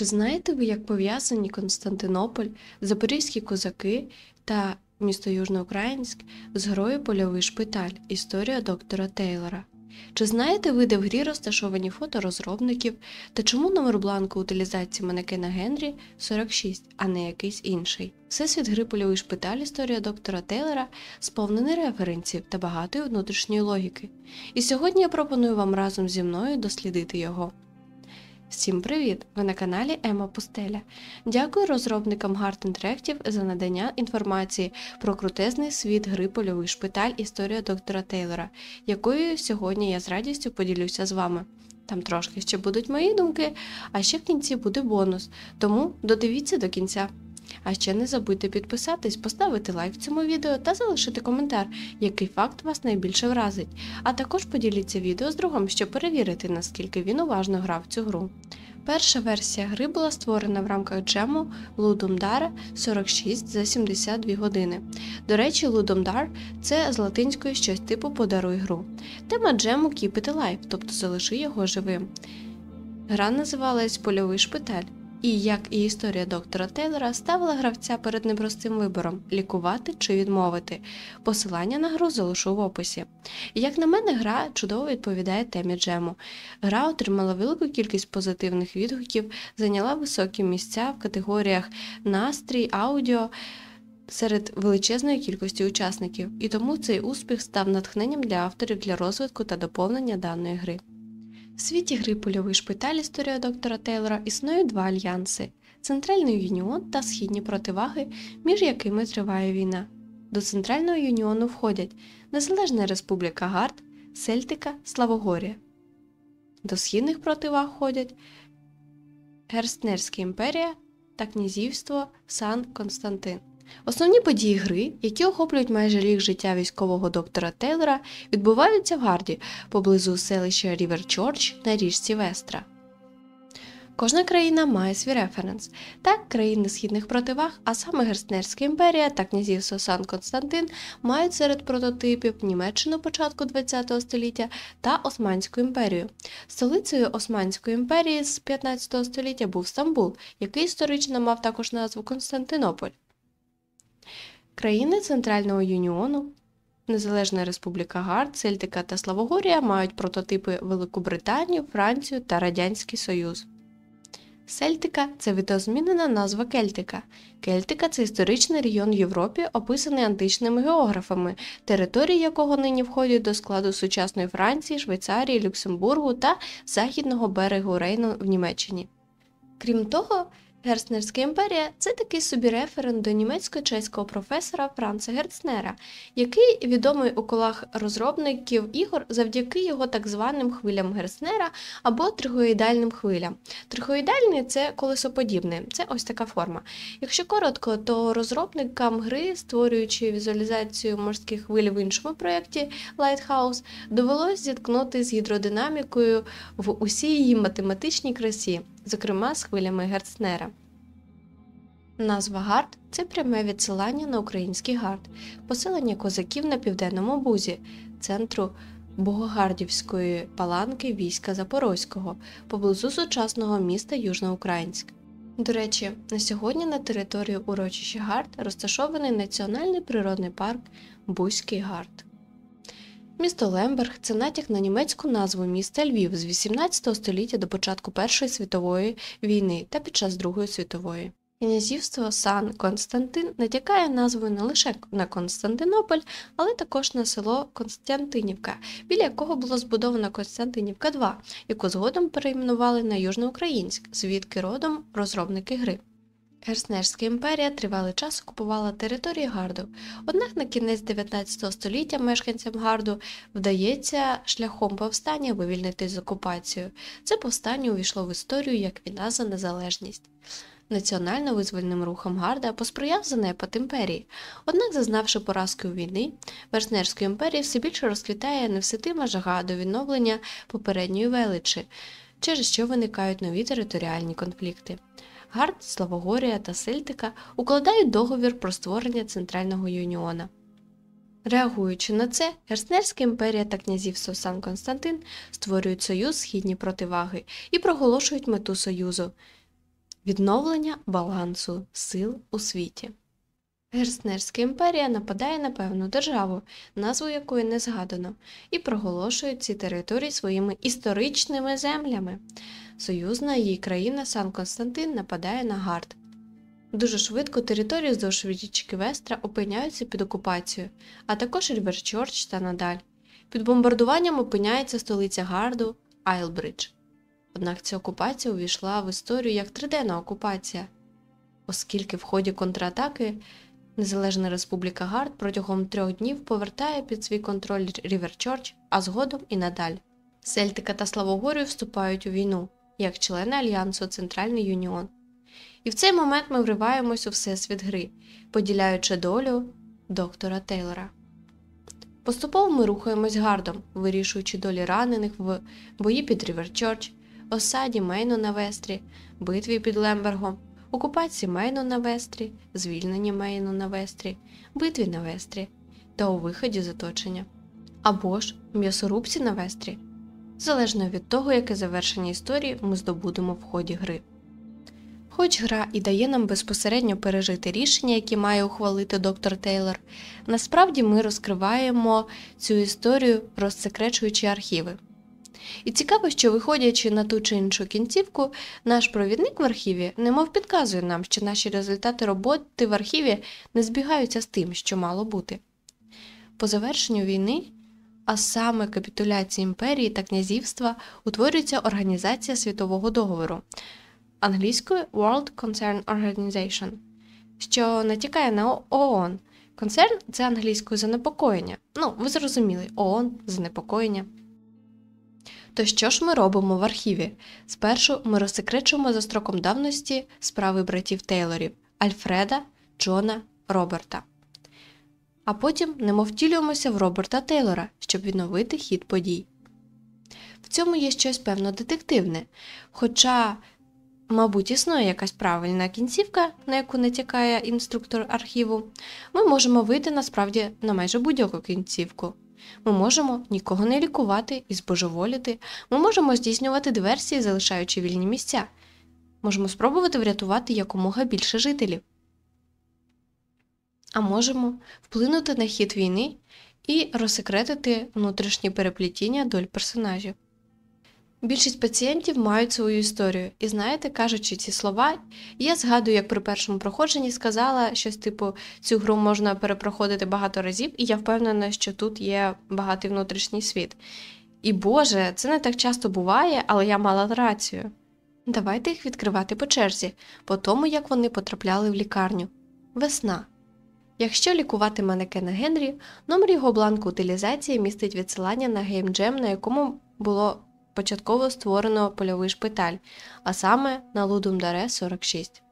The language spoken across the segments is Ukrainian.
Чи знаєте ви, як пов'язані Константинополь, запорізькі козаки та місто Южноукраїнськ з грою Польовий шпиталь Історія доктора Тейлора? Чи знаєте ви, де в грі розташовані фото розробників та чому номер бланку утилізації манекена Генрі 46, а не якийсь інший? Всесвіт гри польовий шпиталь історія доктора Тейлера сповнений референсів та багатої внутрішньої логіки. І сьогодні я пропоную вам разом зі мною дослідити його. Всім привіт! Ви на каналі Ема Пустеля. Дякую розробникам Гартентректів за надання інформації про крутезний світ гри польовий шпиталь історія доктора Тейлора, якою сьогодні я з радістю поділюся з вами. Там трошки ще будуть мої думки, а ще в кінці буде бонус, тому додивіться до кінця. А ще не забудьте підписатись, поставити лайк цьому відео та залишити коментар, який факт вас найбільше вразить. А також поділіться відео з другом, щоб перевірити, наскільки він уважно грав цю гру. Перша версія гри була створена в рамках джему Ludumdare 46 за 72 години. До речі, Ludumdare – це з латинської щось типу подаруй гру. Тема джему Keep it alive, тобто залиши його живим. Гра називалась Польовий шпиталь і, як і історія доктора Тейлора, ставила гравця перед непростим вибором лікувати чи відмовити. Посилання на гру залишу в описі. Як на мене, гра чудово відповідає темі джему. Гра отримала велику кількість позитивних відгуків, зайняла високі місця в категоріях настрій, аудіо. Серед величезної кількості учасників, і тому цей успіх став натхненням для авторів для розвитку та доповнення даної гри. В світі Грипольовий шпиталь історія доктора Тейлора існує два альянси Центральний Юніон та східні противаги, між якими триває війна. До Центрального Юніону входять Незалежна Республіка Гард, Сельтика, Славогорія. До східних противаг входять Герстнерська імперія та князівство Сан Константин. Основні події гри, які охоплюють майже рік життя військового доктора Тейлора, відбуваються в Гарді поблизу селища Ріверчорч на річці Вестра. Кожна країна має свій референс. Так, країни східних противаг, а саме Герцнерська імперія та князівство Сан Константин мають серед прототипів Німеччину початку ХХ століття та Османську імперію. Столицею Османської імперії з 15 століття був Стамбул, який історично мав також назву Константинополь. Країни Центрального Юніону, Незалежна Республіка Гард, Сельтика та Славогорія мають прототипи Великобританію, Францію та Радянський Союз. Сельтика це відозмінена назва Кельтика. Кельтика це історичний регіон в Європі, описаний античними географами, території якого нині входять до складу сучасної Франції, Швейцарії, Люксембургу та західного берегу Рейну в Німеччині. Крім того, Герцнерська імперія це такий собі референт до німецько-чеського професора Франца Герцнера, який відомий у колах розробників ігор завдяки його так званим хвилям Герцнера або тригоїдальним хвилям. Тригоїдальний – це колесоподібне, це ось така форма. Якщо коротко, то розробникам гри, створюючи візуалізацію морських хвиль в іншому проєкті Lighthouse, довелось зіткнути з гідродинамікою в усій її математичній красі зокрема з хвилями Герцнера. Назва Гард це пряме відсилання на український гард, поселення козаків на південному бузі, центру Богогардівської паланки війська Запорозького поблизу сучасного міста Южноукраїнськ. До речі, на сьогодні на території урочища Гард розташований національний природний парк Бузький Гард. Місто Лемберг це натяк на німецьку назву міста Львів з 18 століття до початку Першої світової війни та під час Другої світової. Князівство Сан Константин натякає назвою не лише на Константинополь, але також на село Константинівка, біля якого було збудовано Константинівка 2 яку згодом перейменували на Южноукраїнськ, звідки родом розробники гри. Герснерська імперія тривалий час окупувала території Гарду, однак на кінець 19 століття мешканцям Гарду вдається шляхом повстання вивільнити з окупацією. Це повстання увійшло в історію як війна за незалежність. Національно визвольним рухом Гарда посприяв занепад імперії, однак, зазнавши поразки у війни, Верснерської імперії все більше розквітає невситима жага до відновлення попередньої величі, через що виникають нові територіальні конфлікти. Гард, Славогорія та Сильтика укладають договір про створення центрального юніона. Реагуючи на це, Герснерська імперія та князівство Сан Константин створюють союз східні противаги і проголошують мету союзу відновлення балансу сил у світі. Герснерська імперія нападає на певну державу, назву якої не згадано, і проголошує ці території своїми історичними землями союзна її країна Сан Константин нападає на гард. Дуже швидко території вздовж річки Вестра опиняються під окупацією, а також Ріверчорч та Надаль. Під бомбардуванням опиняється столиця Гарду Айлбридж. Однак ця окупація увійшла в історію як триденна окупація, оскільки в ході контратаки Незалежна Республіка Гард протягом трьох днів повертає під свій контроль Ріверчорч, а згодом і надаль. Сельтика та Славогорію вступають у війну як члени Альянсу Центральний Юніон. І в цей момент ми вриваємось у всесвіт гри, поділяючи долю доктора Тейлора. Поступово ми рухаємось гардом, вирішуючи долі ранених в бої під Ріверчорч, осаді Мейну на вестрі, битві під Лембергом, окупації Мейну на вестрі, звільненні Мейну на вестрі, битві на вестрі та у виході з оточення. Або ж м'ясорубці на вестрі залежно від того, яке завершення історії ми здобудемо в ході гри. Хоч гра і дає нам безпосередньо пережити рішення, яке має ухвалити доктор Тейлор, насправді ми розкриваємо цю історію, розсекречуючи архіви. І цікаво, що, виходячи на ту чи іншу кінцівку, наш провідник в архіві немов підказує нам, що наші результати роботи в архіві не збігаються з тим, що мало бути. По завершенню війни а саме капітуляції імперії та князівства утворюється Організація світового договору англійською World Concern Organization, що натякає на ООН. Концерн це англійською занепокоєння. Ну, ви зрозуміли, ООН занепокоєння. То що ж ми робимо в архіві? Спершу ми розсекречуємо за строком давності справи братів Тейлорів Альфреда, Джона, Роберта а потім немов втілюємося в Роберта Тейлора, щоб відновити хід подій. В цьому є щось певно детективне, хоча, мабуть, існує якась правильна кінцівка, на яку натякає інструктор архіву, ми можемо вийти насправді на майже будь-яку кінцівку. Ми можемо нікого не лікувати і збожеволіти, ми можемо здійснювати диверсії, залишаючи вільні місця, можемо спробувати врятувати якомога більше жителів а можемо вплинути на хід війни і розсекретити внутрішні переплітіння доль персонажів. Більшість пацієнтів мають свою історію, і знаєте, кажучи ці слова, я згадую, як при першому проходженні сказала щось типу цю гру можна перепроходити багато разів, і я впевнена, що тут є багатий внутрішній світ. І Боже, це не так часто буває, але я мала рацію. Давайте їх відкривати по черзі, по тому як вони потрапляли в лікарню. Весна. Якщо лікувати манекена Генрі, номер його бланку утилізації містить відсилання на геймджем, на якому було початково створено польовий шпиталь, а саме на Лудумдаре 46,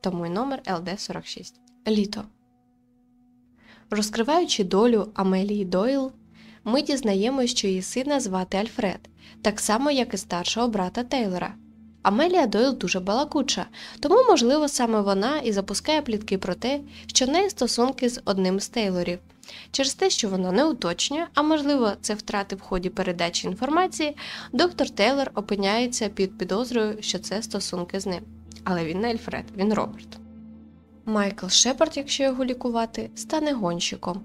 тому й номер ЛД46. Літо. Розкриваючи долю Амелії Дойл, ми дізнаємося, що її сина звати Альфред, так само як і старшого брата Тейлора. Амелія Дойл дуже балакуча, тому, можливо, саме вона і запускає плітки про те, що в неї стосунки з одним з Тейлорів. Через те, що вона не уточнює, а можливо, це втрати в ході передачі інформації, доктор Тейлор опиняється під підозрою, що це стосунки з ним. Але він не Ельфред, він Роберт. Майкл Шепард, якщо його лікувати, стане гонщиком.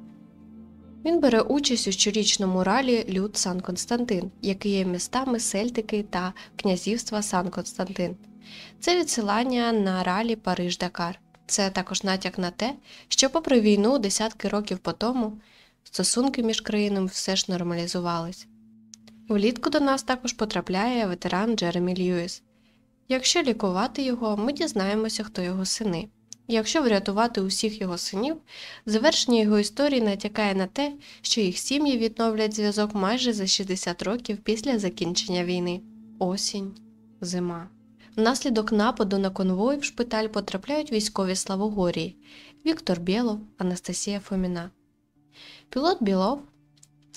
Він бере участь у щорічному ралі Люд Сан Константин, який є містами Сельтики та князівства Сан Константин. Це відсилання на ралі Париж Дакар. Це також натяк на те, що, попри війну, десятки років по тому стосунки між країнами все ж нормалізувались. Влітку до нас також потрапляє ветеран Джеремі Льюіс. Якщо лікувати його, ми дізнаємося, хто його сини. Якщо врятувати усіх його синів, завершення його історії натякає на те, що їх сім'ї відновлять зв'язок майже за 60 років після закінчення війни. Осінь, зима. Внаслідок нападу на конвой в шпиталь потрапляють військові Славогорії Віктор Білов, Анастасія Фоміна. Пілот Білов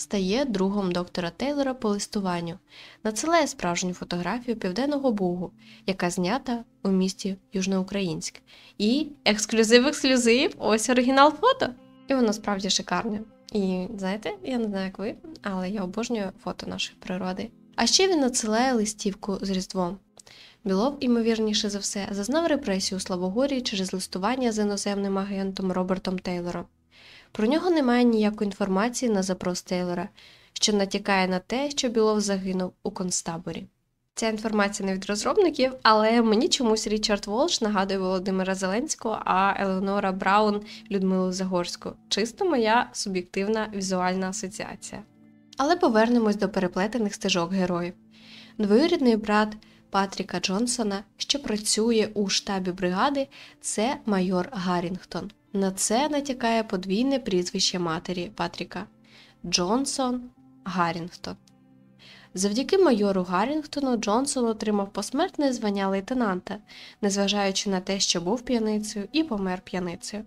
стає другом доктора Тейлора по листуванню, надсилає справжню фотографію Південного Богу, яка знята у місті Южноукраїнськ. І ексклюзив-ексклюзив! Ось оригінал фото! І воно справді шикарне. І знаєте, я не знаю, як ви, але я обожнюю фото нашої природи. А ще він надсилає листівку з Різдвом. Білов, імовірніше за все, зазнав репресію у Славогорії через листування з іноземним агентом Робертом Тейлором. Про нього немає ніякої інформації на запрос Тейлора, що натякає на те, що Білов загинув у концтаборі. Ця інформація не від розробників, але мені чомусь Річард Волш нагадує Володимира Зеленського, а Елеонора Браун Людмилу Загорську. Чисто моя суб'єктивна візуальна асоціація. Але повернемось до переплетених стежок героїв. Двоюрідний брат Патріка Джонсона, що працює у штабі бригади, це майор Гаррінгтон. На це натякає подвійне прізвище матері Патріка Джонсон Гаррінгтон. Завдяки майору Гаррінгтону Джонсон отримав посмертне звання лейтенанта, незважаючи на те, що був п'яницею і помер п'яницею.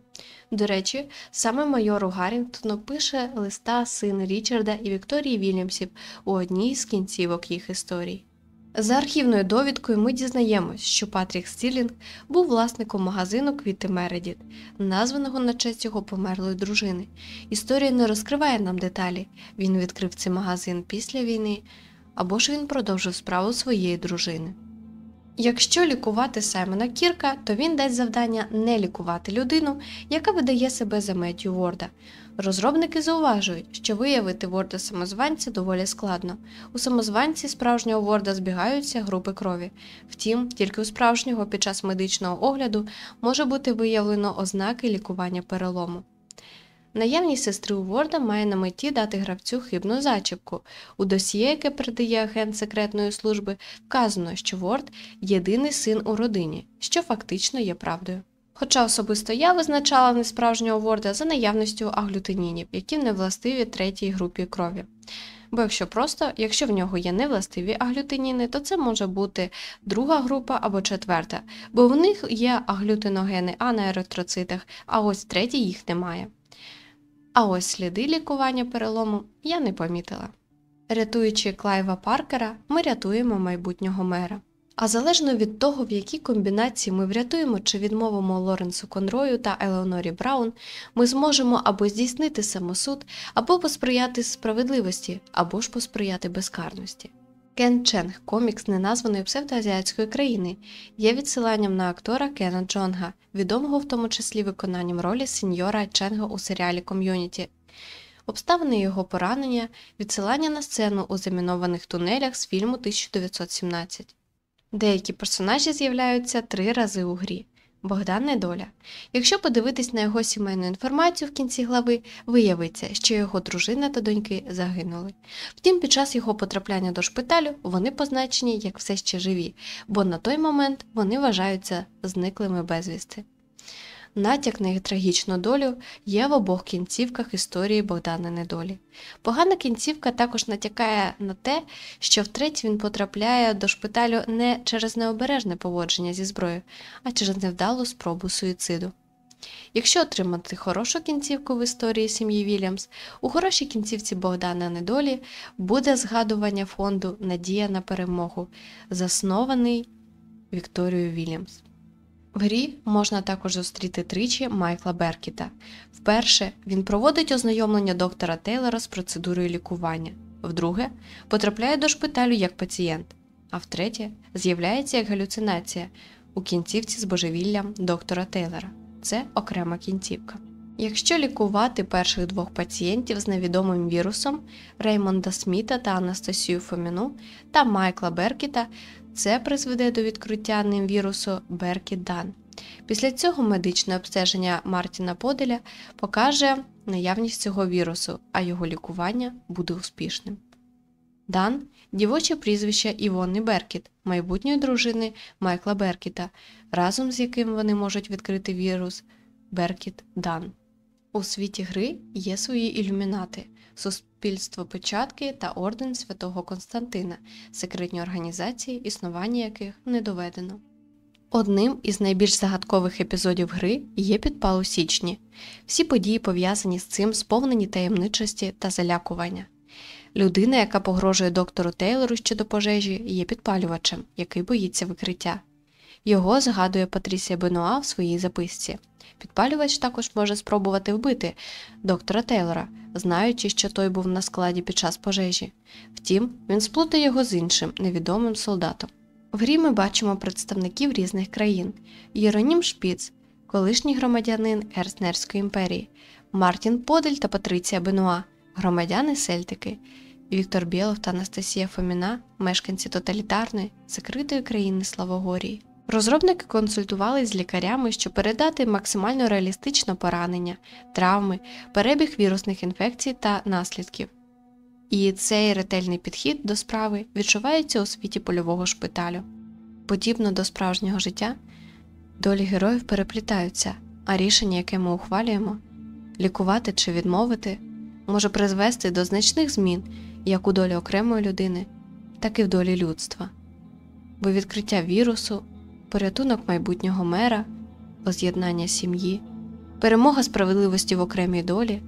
До речі, саме майору Гаррінгтону пише листа син Річарда і Вікторії Вільямсів у одній з кінцівок їх історій. За архівною довідкою ми дізнаємось, що Патрік Стілінг був власником магазину Квіти Мередіт, названого на честь його померлої дружини. Історія не розкриває нам деталі. Він відкрив цей магазин після війни або ж він продовжив справу своєї дружини. Якщо лікувати Саймона Кірка, то він дасть завдання не лікувати людину, яка видає себе за Меттю Ворда. Розробники зауважують, що виявити Ворда самозванця доволі складно. У самозванці справжнього Ворда збігаються групи крові. Втім, тільки у справжнього під час медичного огляду може бути виявлено ознаки лікування перелому. Наявність сестри у Ворда має на меті дати гравцю хибну зачіпку. У досьє, яке передає агент секретної служби, вказано, що Ворд єдиний син у родині, що фактично є правдою. Хоча особисто я визначала несправжнього Ворда за наявністю аглютинінів, які невластиві третій групі крові. Бо якщо просто, якщо в нього є невластиві аглютиніни, то це може бути друга група або четверта, бо в них є аглютиногени, а на еритроцитах, а ось третій їх немає. А ось сліди лікування перелому я не помітила. Рятуючи Клайва Паркера, ми рятуємо майбутнього мера. А залежно від того, в якій комбінації ми врятуємо чи відмовимо Лоренсу Конрою та Елеонорі Браун, ми зможемо або здійснити самосуд, або посприяти справедливості, або ж посприяти безкарності. Кен Ченг комікс неназваної псевдоазіатської країни, є відсиланням на актора Кена Джонга, відомого в тому числі виконанням ролі сеньора Ченга у серіалі Ком'юніті. Обставини його поранення, відсилання на сцену у замінованих тунелях з фільму 1917. Деякі персонажі з'являються три рази у грі. Богдан Недоля. Якщо подивитись на його сімейну інформацію в кінці глави, виявиться, що його дружина та доньки загинули. Втім, під час його потрапляння до шпиталю вони позначені як все ще живі, бо на той момент вони вважаються зниклими безвісти натяк на їх трагічну долю є в обох кінцівках історії Богдана Недолі. Погана кінцівка також натякає на те, що втретє він потрапляє до шпиталю не через необережне поводження зі зброєю, а через невдалу спробу суїциду. Якщо отримати хорошу кінцівку в історії сім'ї Вільямс, у хорошій кінцівці Богдана Недолі буде згадування фонду Надія на перемогу, заснований Вікторією Вільямс. В грі можна також зустріти тричі Майкла Беркіта. Вперше він проводить ознайомлення доктора Тейлора з процедурою лікування, вдруге, потрапляє до шпиталю як пацієнт, а втретє, з'являється як галюцинація у кінцівці з божевіллям доктора Тейлора. Це окрема кінцівка. Якщо лікувати перших двох пацієнтів з невідомим вірусом Реймонда Сміта та Анастасію Фоміну та Майкла Беркіта, це призведе до відкриття ним вірусу Беркідан. Після цього медичне обстеження Мартіна Поделя покаже наявність цього вірусу, а його лікування буде успішним. Дан дівоче прізвище Івони Беркіт, майбутньої дружини Майкла Беркіта, разом з яким вони можуть відкрити вірус Беркіт Дан. У світі гри є свої ілюмінати, суспільство. Пільство Печатки та Орден Святого Константина, секретні організації, існування яких не доведено. Одним із найбільш загадкових епізодів гри є підпал у січні. Всі події пов'язані з цим сповнені таємничості та залякування. Людина, яка погрожує доктору Тейлору щодо пожежі, є підпалювачем, який боїться викриття. Його згадує Патрісія Бенуа в своїй записці. Підпалювач також може спробувати вбити доктора Тейлора, знаючи, що той був на складі під час пожежі. Втім, він сплутає його з іншим невідомим солдатом. В грі ми бачимо представників різних країн: Єронім Шпіц, колишній громадянин Герцнерської імперії, Мартін Подель та Патриція Бенуа, громадяни Сельтики, Віктор Білов та Анастасія Фоміна, мешканці тоталітарної, закритої країни Славогорії. Розробники консультувалися з лікарями, щоб передати максимально реалістично поранення, травми, перебіг вірусних інфекцій та наслідків. І цей ретельний підхід до справи відчувається у світі польового шпиталю. Подібно до справжнього життя, долі героїв переплітаються, а рішення, яке ми ухвалюємо, лікувати чи відмовити, може призвести до значних змін як у долі окремої людини, так і в долі людства. Бо відкриття вірусу порятунок майбутнього мера, воз'єднання сім'ї, перемога справедливості в окремій долі.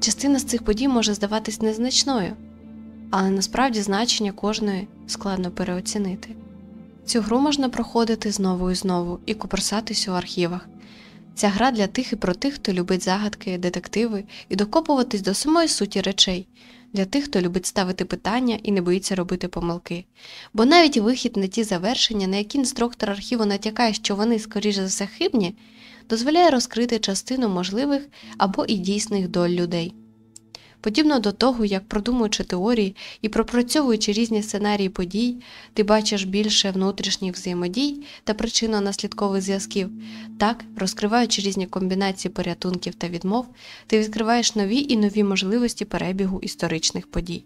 Частина з цих подій може здаватись незначною, але насправді значення кожної складно переоцінити. Цю гру можна проходити знову і знову і куперсатись у архівах. Ця гра для тих і про тих, хто любить загадки, детективи і докопуватись до самої суті речей для тих, хто любить ставити питання і не боїться робити помилки. Бо навіть вихід на ті завершення, на які інструктор архіву натякає, що вони, скоріш за все, хибні, дозволяє розкрити частину можливих або і дійсних доль людей. Подібно до того, як продумуючи теорії і пропрацьовуючи різні сценарії подій, ти бачиш більше внутрішніх взаємодій та причинно-наслідкових зв'язків, так, розкриваючи різні комбінації порятунків та відмов, ти відкриваєш нові і нові можливості перебігу історичних подій.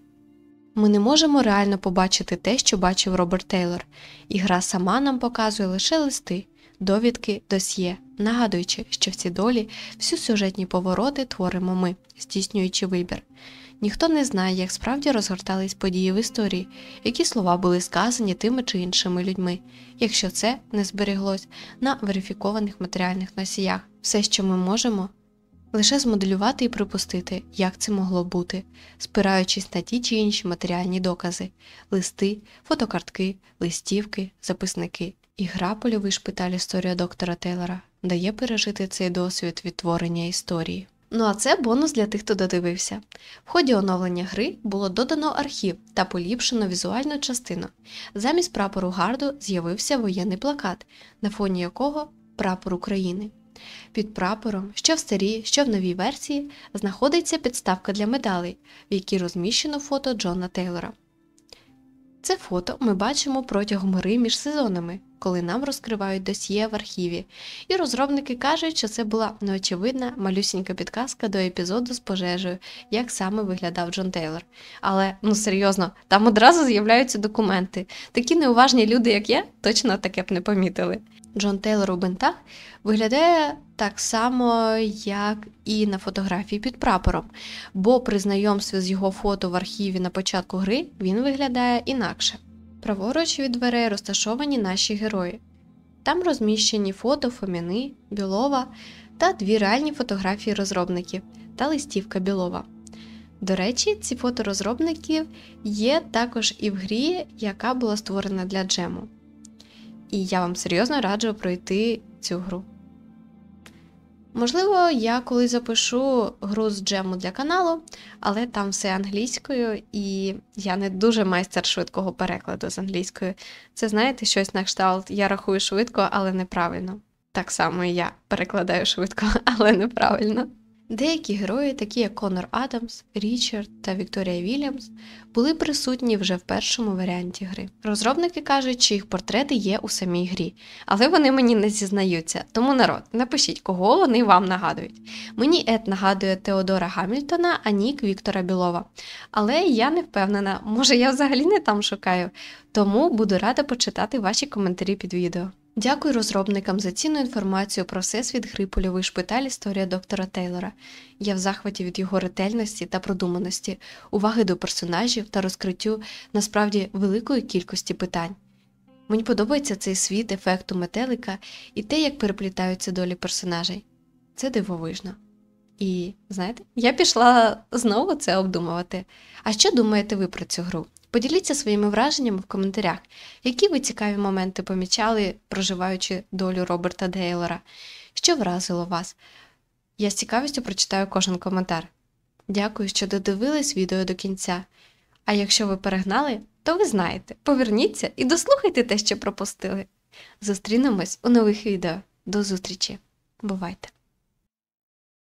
Ми не можемо реально побачити те, що бачив Роберт Тейлор, і гра сама нам показує лише листи, довідки, досьє, нагадуючи, що в цій долі всі сюжетні повороти творимо ми, здійснюючи вибір. Ніхто не знає, як справді розгортались події в історії, які слова були сказані тими чи іншими людьми, якщо це не збереглось на верифікованих матеріальних носіях. Все, що ми можемо. Лише змоделювати і припустити, як це могло бути, спираючись на ті чи інші матеріальні докази листи, фотокартки, листівки, записники. І гра польовий шпиталь історія доктора Тейлора дає пережити цей досвід відтворення історії. Ну а це бонус для тих, хто додивився. В ході оновлення гри було додано архів та поліпшено візуальну частину. Замість прапору гарду з'явився воєнний плакат, на фоні якого прапор України. Під прапором, що в старій, що в новій версії, знаходиться підставка для медалей, в якій розміщено фото Джона Тейлора. Це фото ми бачимо протягом гри між сезонами, коли нам розкривають досьє в архіві, і розробники кажуть, що це була неочевидна малюсінька підказка до епізоду з пожежею, як саме виглядав Джон Тейлор. Але ну серйозно, там одразу з'являються документи. Такі неуважні люди, як я, точно таке б не помітили. Джон Тейлор у бентах виглядає так само, як і на фотографії під прапором, бо при знайомстві з його фото в архіві на початку гри він виглядає інакше. Праворуч від дверей розташовані наші герої. Там розміщені фото Фоміни, Білова та дві реальні фотографії розробників та листівка Білова. До речі, ці фото розробників є також і в грі, яка була створена для джему. І я вам серйозно раджу пройти цю гру. Можливо, я колись запишу гру з джему для каналу, але там все англійською, і я не дуже майстер швидкого перекладу з англійською. Це, знаєте, щось на кшталт. Я рахую швидко, але неправильно. Так само і я перекладаю швидко, але неправильно. Деякі герої, такі як Конор Адамс, Річард та Вікторія Вільямс, були присутні вже в першому варіанті гри. Розробники кажуть, що їх портрети є у самій грі, але вони мені не зізнаються. Тому народ, напишіть, кого вони вам нагадують. Мені Ед нагадує Теодора Гамільтона, а Нік Віктора Білова. Але я не впевнена, може я взагалі не там шукаю, тому буду рада почитати ваші коментарі під відео. Дякую розробникам за цінну інформацію про всесвіт гри шпиталь історія доктора Тейлора. Я в захваті від його ретельності та продуманості, уваги до персонажів та розкриттю насправді великої кількості питань. Мені подобається цей світ ефекту метелика і те, як переплітаються долі персонажей. Це дивовижно. І знаєте, я пішла знову це обдумувати. А що думаєте ви про цю гру? Поділіться своїми враженнями в коментарях, які ви цікаві моменти помічали, проживаючи долю Роберта Дейлора, що вразило вас. Я з цікавістю прочитаю кожен коментар. Дякую, що додивились відео до кінця. А якщо ви перегнали, то ви знаєте, поверніться і дослухайте те, що пропустили. Зустрінемось у нових відео. До зустрічі! Бувайте!